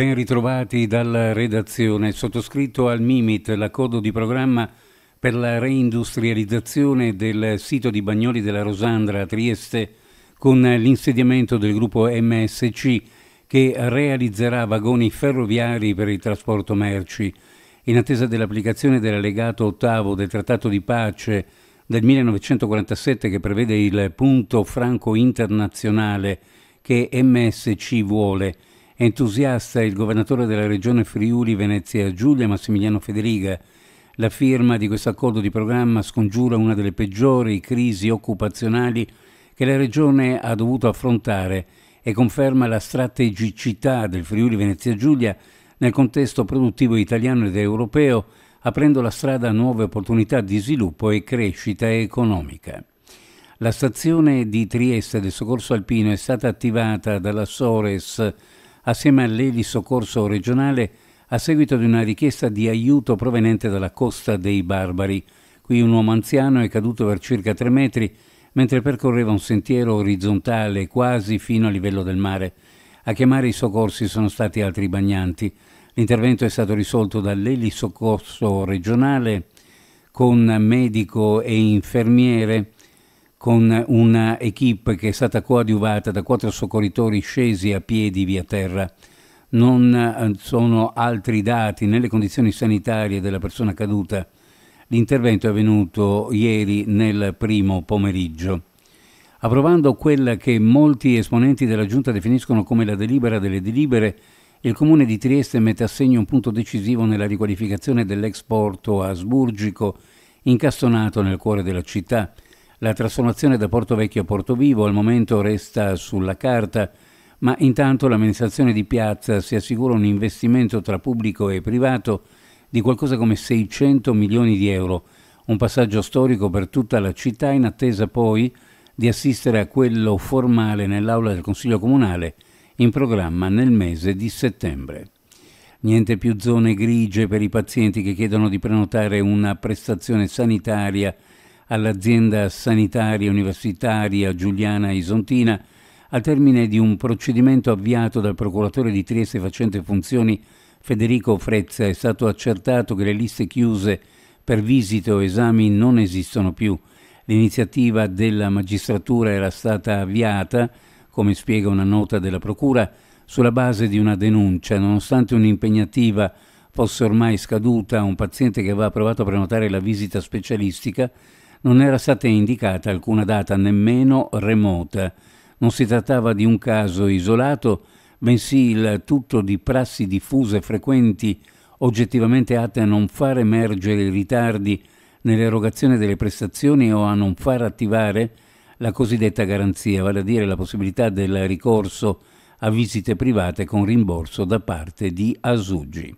Ben ritrovati dalla redazione. Sottoscritto al MIMIT l'accordo di programma per la reindustrializzazione del sito di Bagnoli della Rosandra a Trieste con l'insediamento del gruppo MSC che realizzerà vagoni ferroviari per il trasporto merci. In attesa dell'applicazione dell'allegato ottavo del Trattato di pace del 1947 che prevede il punto franco internazionale che MSC vuole, Entusiasta il governatore della regione Friuli Venezia Giulia Massimiliano Federica. La firma di questo accordo di programma scongiura una delle peggiori crisi occupazionali che la regione ha dovuto affrontare e conferma la strategicità del Friuli Venezia Giulia nel contesto produttivo italiano ed europeo, aprendo la strada a nuove opportunità di sviluppo e crescita economica. La stazione di Trieste del soccorso alpino è stata attivata dalla Sores assieme all'Eli Soccorso regionale a seguito di una richiesta di aiuto proveniente dalla costa dei Barbari. Qui un uomo anziano è caduto per circa tre metri mentre percorreva un sentiero orizzontale quasi fino a livello del mare. A chiamare i soccorsi sono stati altri bagnanti. L'intervento è stato risolto dall'Eli Soccorso regionale con medico e infermiere con un'equipe che è stata coadiuvata da quattro soccorritori scesi a piedi via terra. Non eh, sono altri dati nelle condizioni sanitarie della persona caduta. L'intervento è avvenuto ieri nel primo pomeriggio. Approvando quella che molti esponenti della Giunta definiscono come la delibera delle delibere, il Comune di Trieste mette a segno un punto decisivo nella riqualificazione dell'ex porto asburgico incastonato nel cuore della città la trasformazione da Porto Vecchio a Porto Vivo al momento resta sulla carta, ma intanto l'amministrazione di Piazza si assicura un investimento tra pubblico e privato di qualcosa come 600 milioni di euro, un passaggio storico per tutta la città in attesa poi di assistere a quello formale nell'aula del Consiglio Comunale in programma nel mese di settembre. Niente più zone grigie per i pazienti che chiedono di prenotare una prestazione sanitaria all'azienda sanitaria universitaria Giuliana Isontina al termine di un procedimento avviato dal procuratore di Trieste facente funzioni Federico Frezza è stato accertato che le liste chiuse per visite o esami non esistono più. L'iniziativa della magistratura era stata avviata, come spiega una nota della Procura, sulla base di una denuncia, nonostante un'impegnativa fosse ormai scaduta, un paziente che aveva provato a prenotare la visita specialistica non era stata indicata alcuna data nemmeno remota. Non si trattava di un caso isolato, bensì il tutto di prassi diffuse e frequenti oggettivamente atte a non far emergere i ritardi nell'erogazione delle prestazioni o a non far attivare la cosiddetta garanzia, vale a dire la possibilità del ricorso a visite private con rimborso da parte di Asugi.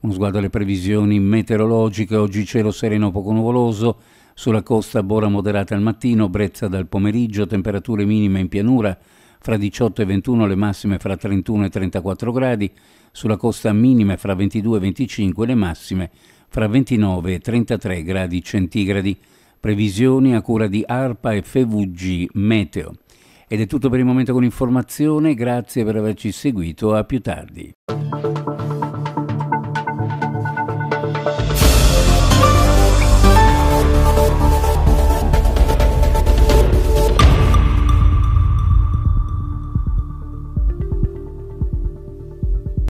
Uno sguardo alle previsioni meteorologiche, oggi cielo sereno poco nuvoloso, sulla costa bora moderata al mattino, brezza dal pomeriggio, temperature minime in pianura fra 18 e 21, le massime fra 31 e 34 gradi, sulla costa minime fra 22 e 25, le massime fra 29 e 33 gradi centigradi. Previsioni a cura di ARPA e FVG Meteo. Ed è tutto per il momento con informazione, grazie per averci seguito, a più tardi.